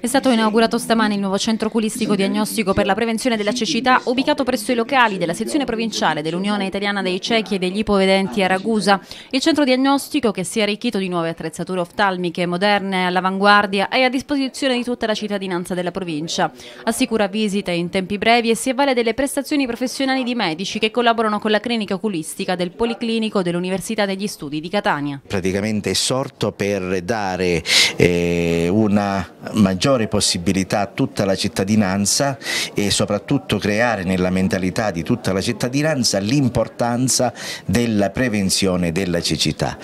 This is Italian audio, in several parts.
È stato inaugurato stamane il nuovo centro oculistico diagnostico per la prevenzione della cecità ubicato presso i locali della sezione provinciale dell'Unione Italiana dei Ciechi e degli Ipovedenti a Ragusa. Il centro diagnostico, che si è arricchito di nuove attrezzature oftalmiche moderne all'avanguardia, è a disposizione di tutta la cittadinanza della provincia. Assicura visite in tempi brevi e si avvale delle prestazioni professionali di medici che collaborano con la clinica oculistica del Policlinico dell'Università degli Studi di Catania. Praticamente è sorto per dare eh, una maggiore possibilità a tutta la cittadinanza e soprattutto creare nella mentalità di tutta la cittadinanza l'importanza della prevenzione della cecità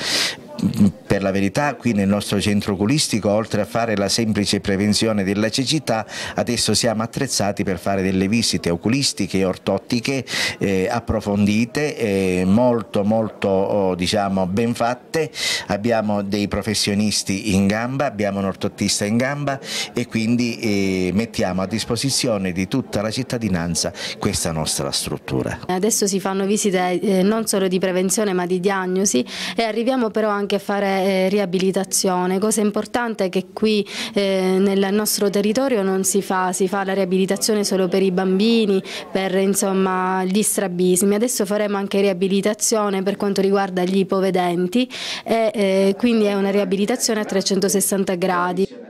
per la verità qui nel nostro centro oculistico oltre a fare la semplice prevenzione della cecità adesso siamo attrezzati per fare delle visite oculistiche e ortottiche eh, approfondite eh, molto molto oh, diciamo ben fatte abbiamo dei professionisti in gamba abbiamo un ortottista in gamba e quindi eh, mettiamo a disposizione di tutta la cittadinanza questa nostra struttura adesso si fanno visite eh, non solo di prevenzione ma di diagnosi e arriviamo però anche anche fare eh, riabilitazione, cosa importante che qui eh, nel nostro territorio non si fa, si fa la riabilitazione solo per i bambini, per insomma, gli strabismi, adesso faremo anche riabilitazione per quanto riguarda gli ipovedenti e eh, quindi è una riabilitazione a 360 gradi.